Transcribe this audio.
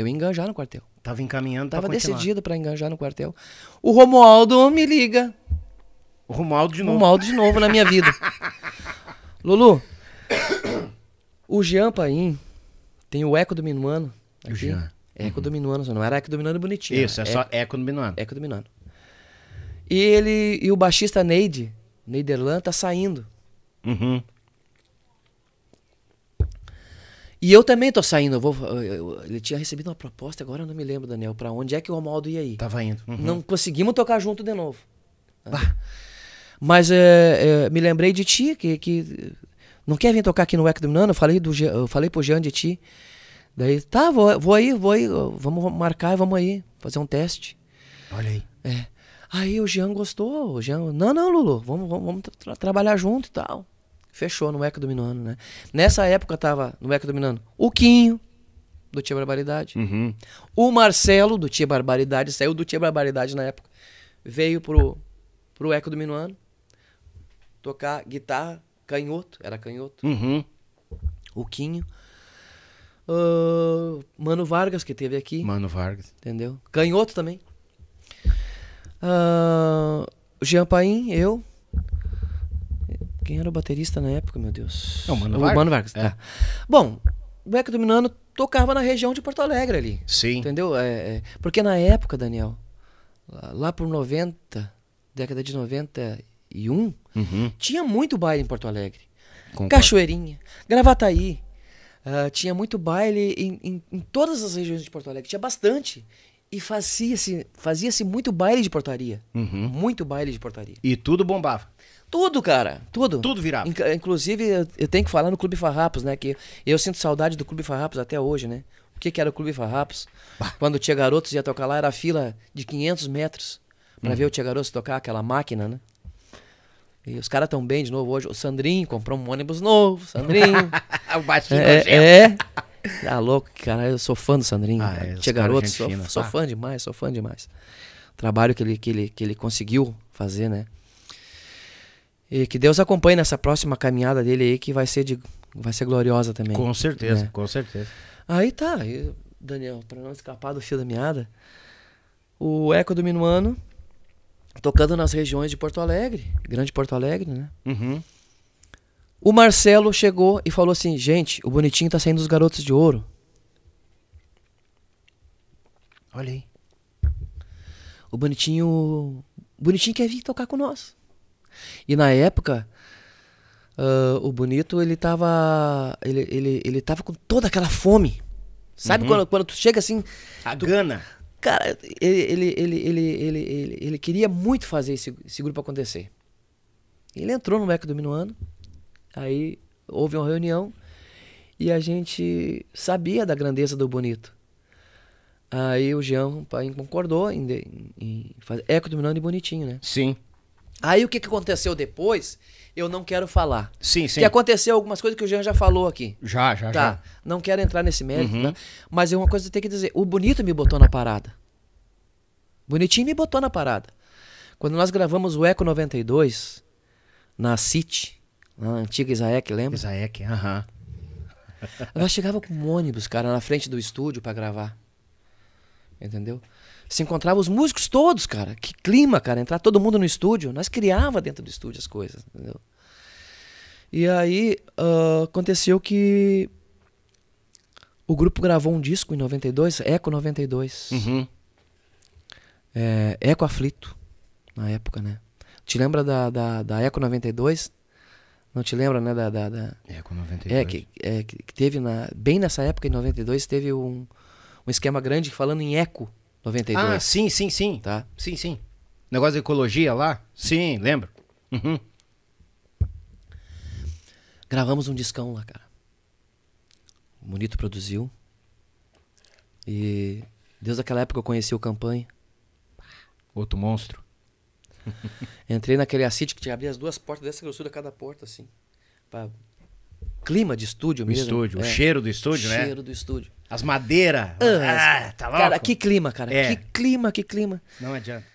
Eu ia enganjar no quartel. Tava encaminhando, tava pra decidido para enganjar no quartel. O Romualdo me liga. O Romualdo de novo. Romualdo de novo na minha vida. Lulu, o Jean Paim tem o Eco do Minuano. Aqui. O Jean. É eco uhum. Dominuano, não era Eco Dominuano bonitinho. Isso, né? é eco, só Eco Dominuano. Eco Dominuano. E ele e o baixista Neide, Neiderlan, tá saindo. Uhum. E eu também tô saindo. Eu vou, eu, eu, ele tinha recebido uma proposta, agora eu não me lembro, Daniel, para onde é que o Romaldo ia ir. Tava indo. Uhum. Não conseguimos tocar junto de novo. Mas é, é, me lembrei de ti, que, que não quer vir tocar aqui no Eco Dominando? Eu falei, do, eu falei pro Jean de ti. Daí, tá, vou, vou aí, vou aí, vamos marcar e vamos aí, fazer um teste. Olha aí. É. Aí o Jean gostou, o Jean, não, não, Lulu, vamos, vamos, vamos tra trabalhar junto e tal. Fechou no Eco Dominando, né? Nessa época tava no Eco Dominando o Quinho, do Tia Barbaridade. Uhum. O Marcelo, do Tia Barbaridade, saiu do Tia Barbaridade na época. Veio pro, pro Eco do tocar guitarra, canhoto, era canhoto. Uhum. O Quinho. Uh, Mano Vargas, que teve aqui. Mano Vargas. Entendeu? Canhoto também. Uh, Jean Paim, eu. Quem era o baterista na época, meu Deus? Não, é Mano Vargas. É. Tá. O Mano Vargas, Bom, Bom, Black Dominando tocava na região de Porto Alegre ali. Sim. Entendeu? É, é, porque na época, Daniel, lá por 90, década de 91, uhum. tinha muito baile em Porto Alegre. Concordo. Cachoeirinha, Gravataí. Uh, tinha muito baile em, em, em, todas as regiões de Porto Alegre. Tinha bastante. E fazia-se fazia -se muito baile de portaria. Uhum. Muito baile de portaria. E tudo bombava. Tudo, cara. Tudo. Tudo virava. inclusive, eu, tenho que falar no Clube Farrapos, né? Que eu sinto saudade do Clube Farrapos até hoje, né? O que, que era o Clube Farrapos? Bah. Quando tinha garotos ia tocar lá, era a fila de 500 metros para uhum. ver o Tia Garotos tocar aquela máquina, né? E os caras tão bem de novo hoje. O Sandrinho comprou um ônibus novo. Sandrinho. o baixinho é, é. Ah, louco, cara, eu sou fã do Sandrinho. Ah, é, Tia é Garoto, sou, fina, sou tá? fã demais, sou fã demais. O trabalho que ele, que, ele, que ele conseguiu fazer, né? E que Deus acompanhe nessa próxima caminhada dele aí, que vai ser, de, vai ser gloriosa também. Com certeza, né? com certeza. Aí tá, eu, Daniel, para não escapar do fio da meada, o Eco do Minuano tocando nas regiões de Porto Alegre, Grande Porto Alegre, né? Uhum. O Marcelo chegou e falou assim: gente, o Bonitinho tá saindo dos garotos de ouro. Olha aí. O Bonitinho. O Bonitinho quer vir tocar com nós. E na época, uh, o Bonito, ele tava. Ele, ele, ele tava com toda aquela fome. Sabe uhum. quando, quando tu chega assim. A tu, gana. Cara, ele, ele, ele, ele, ele, ele, ele, queria muito fazer esse, esse grupo acontecer. Ele entrou no Eco do Minuano. Aí houve uma reunião e a gente sabia da grandeza do Bonito. Aí o Jean pai, concordou em, de, em fazer eco dominando e bonitinho, né? Sim. Aí o que, que aconteceu depois, eu não quero falar. Sim, sim. Que aconteceu algumas coisas que o Jean já falou aqui. Já, já, tá. já. Não quero entrar nesse mérito, uhum. Né? Mas é uma coisa que eu tenho que dizer. O Bonito me botou na parada. Bonitinho me botou na parada. Quando nós gravamos o Eco 92 na City, na antiga Isaek, lembra? Isaek, aham. Uh -huh. Nós chegava com um ônibus, cara, na frente do estúdio para gravar. Entendeu? Se encontrava os músicos todos, cara. Que clima, cara. Entrar todo mundo no estúdio. Nós criava dentro do estúdio as coisas, entendeu? E aí uh, aconteceu que o grupo gravou um disco em 92, Eco 92. Uhum. É, Eco Aflito, na época, né? Te lembra da, da, da Eco 92? Não te lembra, né? Da, da, da... É, com 92. É, que, é, que teve na, bem nessa época, em 92, teve um, um esquema grande falando em eco 92. Ah, sim, sim, sim. Tá? Sim, sim. Negócio de ecologia lá? Sim, lembro. Uhum. Gravamos um discão lá, cara. O Bonito produziu. E desde aquela época eu conheci o Campanha. Outro monstro. Entrei naquele acite que tinha abrir as duas portas, dessa grossura cada porta, assim. Pra... Clima de estúdio mesmo. Estúdio, é. o cheiro do estúdio, né? cheiro do estúdio. As madeiras. Ah, ah, tá louco. Cara, que clima, cara. É. Que clima, que clima. Não adianta.